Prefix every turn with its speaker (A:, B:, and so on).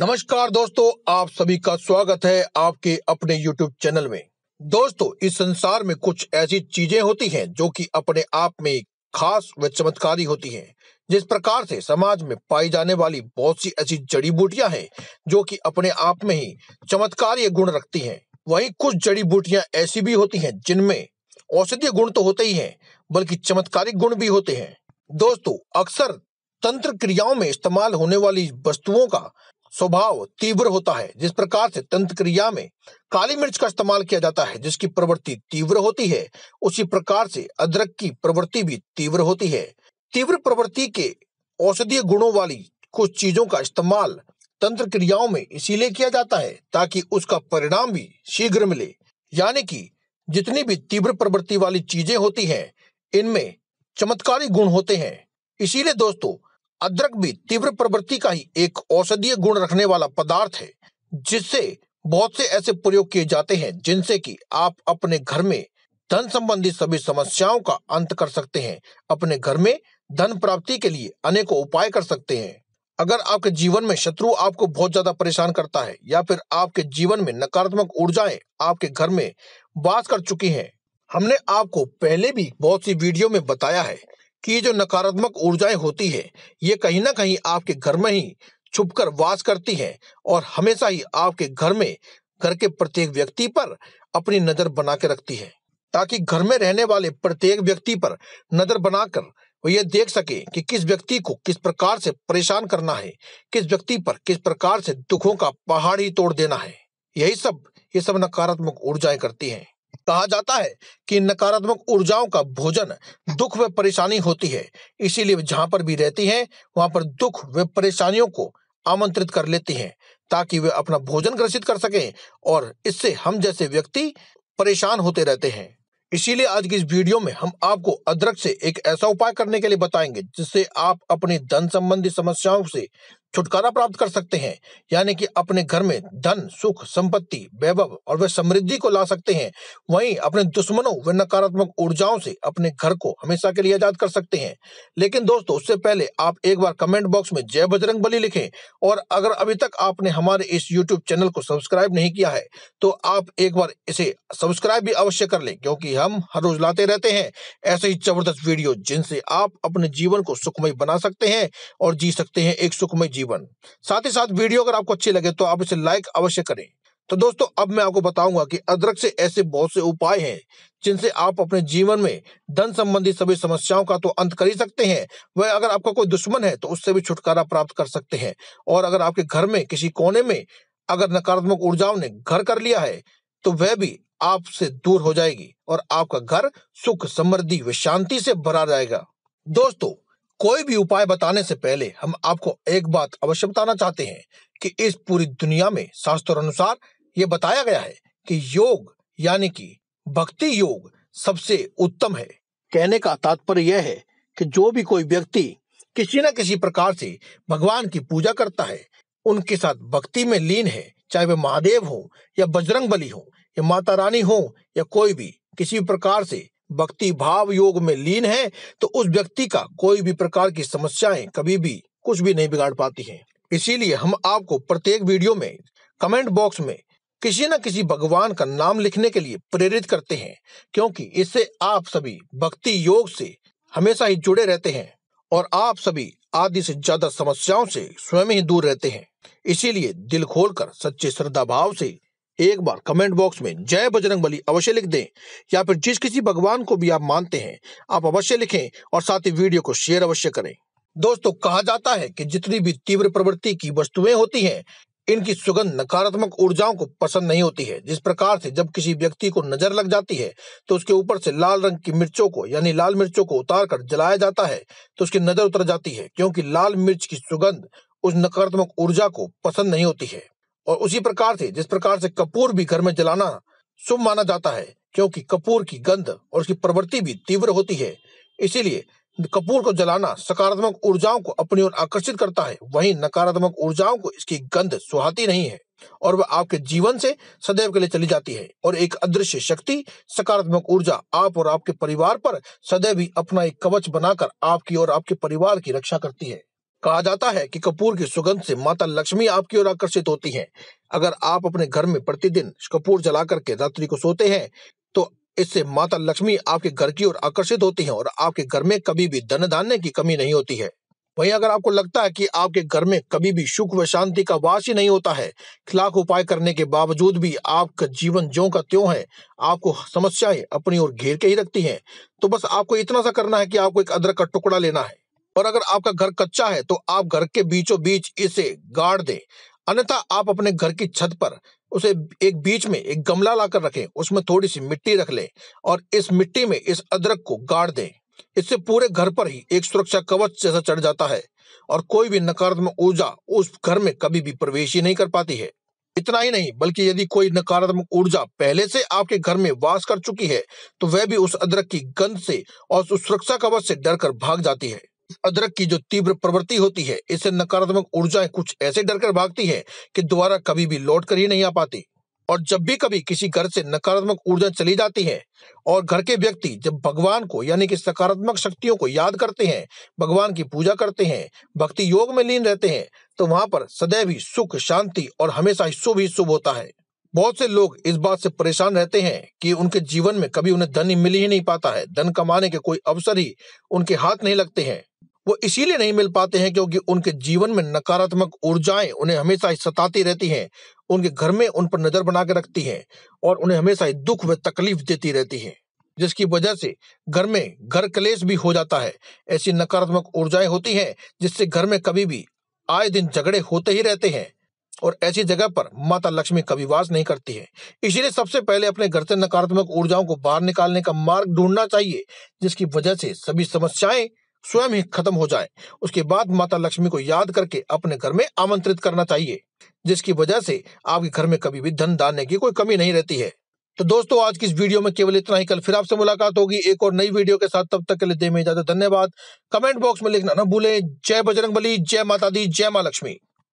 A: नमस्कार दोस्तों आप सभी का स्वागत है आपके अपने YouTube चैनल में दोस्तों इस संसार में कुछ ऐसी चीजें होती हैं जो कि अपने आप में खास व चमत्कारी होती हैं जिस प्रकार से समाज में पाई जाने वाली बहुत सी ऐसी जड़ी बूटियां हैं जो कि अपने आप में ही चमत्कारी गुण रखती हैं वहीं कुछ जड़ी बूटियां ऐसी भी होती हैं जिनमें औषधीय गुण तो होते ही हैं बल्कि चमत्कारिक गुण भी होते हैं दोस्तों अक्सर तंत्र क्रियाओं में इस्तेमाल होने वाली वस्तुओं का स्वभाव तीव्र होता है जिस प्रकार से तंत्र क्रिया में काली मिर्च का इस्तेमाल किया जाता है जिसकी प्रवृत्ति तीव्र होती है उसी प्रकार से अदरक की प्रवृत्ति भी तीव्र होती है तीव्र प्रवृत्ति के औषधीय गुणों वाली कुछ चीजों का इस्तेमाल तंत्र क्रियाओं में इसीलिए किया जाता है ताकि उसका परिणाम भी शीघ्र मिले यानी कि जितनी भी तीव्र प्रवृत्ति वाली चीजें होती हैं इनमें चमत्कारी गुण होते हैं इसीलिए दोस्तों अदरक भी तीव्र प्रवृत्ति का ही एक औषधीय गुण रखने वाला पदार्थ है जिससे बहुत से ऐसे प्रयोग किए जाते हैं जिनसे कि आप अपने घर में धन संबंधी सभी समस्याओं का अंत कर सकते हैं अपने घर में धन प्राप्ति के लिए अनेकों उपाय कर सकते हैं अगर आपके जीवन में शत्रु आपको बहुत ज्यादा परेशान करता है या फिर आपके जीवन में नकारात्मक ऊर्जाएं आपके घर में वास कर चुकी हैं हमने आपको पहले भी बहुत सी वीडियो में बताया है की जो नकारात्मक ऊर्जाएं होती है ये कहीं ना कहीं आपके घर में ही छुपकर वास करती है और हमेशा ही आपके घर में घर के प्रत्येक व्यक्ति पर अपनी नजर बना के रखती है ताकि घर में रहने वाले प्रत्येक व्यक्ति पर नजर बनाकर वो ये देख सके कि किस व्यक्ति को किस प्रकार से परेशान करना है किस व्यक्ति पर किस प्रकार से दुखों का पहाड़ ही तोड़ देना है यही सब ये सब नकारात्मक ऊर्जाएं करती हैं कहा जाता है कि नकारात्मक ऊर्जाओं का भोजन दुख व परेशानी होती है इसीलिए जहां पर भी रहती हैं वहां पर दुख व परेशानियों को आमंत्रित कर लेती हैं ताकि वे अपना भोजन ग्रसित कर सकें और इससे हम जैसे व्यक्ति परेशान होते रहते हैं इसीलिए आज की इस वीडियो में हम आपको अदरक से एक ऐसा उपाय करने के लिए बताएंगे जिससे आप अपनी धन संबंधी समस्याओं से छुटकारा प्राप्त कर सकते हैं यानी कि अपने घर में धन सुख संपत्ति वैभव और वे समृद्धि को ला सकते हैं वहीं अपने दुश्मनों व नकारात्मक ऊर्जाओं से अपने घर को हमेशा के लिए आजाद कर सकते हैं लेकिन दोस्तों उससे पहले आप एक बार कमेंट बॉक्स में जय बजरंग बली लिखें और अगर अभी तक आपने हमारे इस यूट्यूब चैनल को सब्सक्राइब नहीं किया है तो आप एक बार इसे सब्सक्राइब भी अवश्य कर लें क्योंकि हम हर रोज लाते रहते हैं ऐसे ही जबरदस्त वीडियो जिनसे आप अपने जीवन को सुखमय बना सकते हैं और जी सकते हैं एक सुखमय जीवन जीवन साथ ही साथ वीडियो अगर आपको अच्छी लगे तो आप इसे लाइक अवश्य करें तो दोस्तों अब मैं आपको बताऊंगा कि अदरक से ऐसे बहुत से उपाय हैं जिनसे आप अपने जीवन में धन संबंधी सभी समस्याओं का तो अंत कर ही सकते हैं वह अगर आपका कोई दुश्मन है तो उससे भी छुटकारा प्राप्त कर सकते हैं और अगर आपके घर में किसी कोने में अगर नकारात्मक ऊर्जाओं ने घर कर लिया है तो वह भी आपसे दूर हो जाएगी और आपका घर सुख समृद्धि व शांति से भरा जाएगा दोस्तों कोई भी उपाय बताने से पहले हम आपको एक बात अवश्य बताना चाहते हैं कि इस पूरी दुनिया में शास्त्रों अनुसार ये बताया गया है कि योग यानी कि भक्ति योग सबसे उत्तम है कहने का तात्पर्य यह है कि जो भी कोई व्यक्ति किसी न किसी प्रकार से भगवान की पूजा करता है उनके साथ भक्ति में लीन है चाहे वे महादेव हो या बजरंग बली हो या माता रानी हो या कोई भी किसी प्रकार से भक्ति भाव योग में लीन है तो उस व्यक्ति का कोई भी प्रकार की समस्याएं कभी भी कुछ भी नहीं बिगाड़ पाती हैं इसीलिए हम आपको प्रत्येक वीडियो में कमेंट बॉक्स में किसी न किसी भगवान का नाम लिखने के लिए प्रेरित करते हैं क्योंकि इससे आप सभी भक्ति योग से हमेशा ही जुड़े रहते हैं और आप सभी आदि से ज्यादा समस्याओं से स्वयं ही दूर रहते हैं इसीलिए दिल खोलकर सच्चे श्रद्धा भाव से एक बार कमेंट बॉक्स में जय बजरंग बली अवश्य लिख दें या फिर जिस किसी भगवान को भी आप मानते हैं आप अवश्य लिखें और साथ ही वीडियो को शेयर अवश्य करें दोस्तों कहा जाता है कि जितनी भी तीव्र प्रवृत्ति की वस्तुएं होती हैं इनकी सुगंध नकारात्मक ऊर्जाओं को पसंद नहीं होती है जिस प्रकार से जब किसी व्यक्ति को नजर लग जाती है तो उसके ऊपर से लाल रंग की मिर्चों को यानी लाल मिर्चों को उतार कर जलाया जाता है तो उसकी नजर उतर जाती है क्योंकि लाल मिर्च की सुगंध उस नकारात्मक ऊर्जा को पसंद नहीं होती है और उसी प्रकार से जिस प्रकार से कपूर भी घर में जलाना शुभ माना जाता है क्योंकि कपूर की गंध और उसकी प्रवृत्ति भी तीव्र होती है इसीलिए कपूर को जलाना सकारात्मक ऊर्जाओं को अपनी ओर आकर्षित करता है वहीं नकारात्मक ऊर्जाओं को इसकी गंध सुहाती नहीं है और वह आपके जीवन से सदैव के लिए चली जाती है और एक अदृश्य शक्ति सकारात्मक ऊर्जा आप और आपके परिवार पर सदैव ही अपना एक कवच बनाकर आपकी और आपके परिवार की रक्षा करती है कहा जाता है कि कपूर की सुगंध से माता लक्ष्मी आपकी ओर आकर्षित होती हैं। अगर आप अपने घर में प्रतिदिन कपूर जला करके रात्रि को सोते हैं तो इससे माता लक्ष्मी आपके घर की ओर आकर्षित होती हैं और आपके घर में कभी भी धन धान्य की कमी नहीं होती है वहीं अगर आपको लगता है कि आपके घर में कभी भी सुख व शांति का वास ही नहीं होता है खिलाफ उपाय करने के बावजूद भी आपका जीवन ज्यो का त्यों है आपको समस्याएं अपनी ओर घेर के ही रखती हैं तो बस आपको इतना सा करना है कि आपको एक अदरक का टुकड़ा लेना है और अगर आपका घर कच्चा है तो आप घर के बीचों बीच इसे गाड़ दें अन्यथा आप अपने घर की छत पर उसे एक बीच में एक गमला लाकर रखें उसमें थोड़ी सी मिट्टी रख लें और इस मिट्टी में इस अदरक को गाड़ दें इससे पूरे घर पर ही एक सुरक्षा कवच जैसा चढ़ जाता है और कोई भी नकारात्मक ऊर्जा उस घर में कभी भी प्रवेश ही नहीं कर पाती है इतना ही नहीं बल्कि यदि कोई नकारात्मक ऊर्जा पहले से आपके घर में वास कर चुकी है तो वह भी उस अदरक की गंध से और उस सुरक्षा कवच से डर कर भाग जाती है अदरक की जो तीव्र प्रवृत्ति होती है इससे नकारात्मक ऊर्जाएं कुछ ऐसे डरकर भागती हैं कि दोबारा कभी भी लौट कर ही नहीं आ पाती और जब भी कभी किसी घर से नकारात्मक ऊर्जा चली जाती है और घर के व्यक्ति जब भगवान को यानी कि सकारात्मक शक्तियों को याद करते हैं भगवान की पूजा करते हैं भक्ति योग में लीन रहते हैं तो वहां पर सदैव ही सुख शांति और हमेशा ही शुभ ही शुभ होता है बहुत से लोग इस बात से परेशान रहते हैं कि उनके जीवन में कभी उन्हें धन मिल ही नहीं पाता है धन कमाने के कोई अवसर ही उनके हाथ नहीं लगते हैं वो इसीलिए नहीं मिल पाते हैं क्योंकि उनके जीवन में नकारात्मक ऊर्जाएं उन्हें हमेशा ही सताती रहती हैं उनके घर में उन पर नजर बना के रखती हैं और उन्हें हमेशा ही दुख व तकलीफ देती रहती हैं जिसकी वजह से घर में घर कलेश भी हो जाता है ऐसी नकारात्मक ऊर्जाएं होती हैं जिससे घर में कभी भी आए दिन झगड़े होते ही रहते हैं और ऐसी जगह पर माता लक्ष्मी कभी वास नहीं करती है इसीलिए सबसे पहले अपने घर से नकारात्मक ऊर्जाओं को बाहर निकालने का मार्ग ढूंढना चाहिए जिसकी वजह से सभी समस्याएं स्वयं ही खत्म हो जाए उसके बाद माता लक्ष्मी को याद करके अपने घर में आमंत्रित करना चाहिए जिसकी वजह से आपके घर में कभी भी धन दानने की कोई कमी नहीं रहती है तो दोस्तों आज की इस वीडियो में केवल इतना ही कल फिर आपसे मुलाकात होगी एक और नई वीडियो के साथ तब तक के लिए दे में ज्यादा धन्यवाद कमेंट बॉक्स में लिखना ना भूलें जय बजरंग जय माता दी जय माँ लक्ष्मी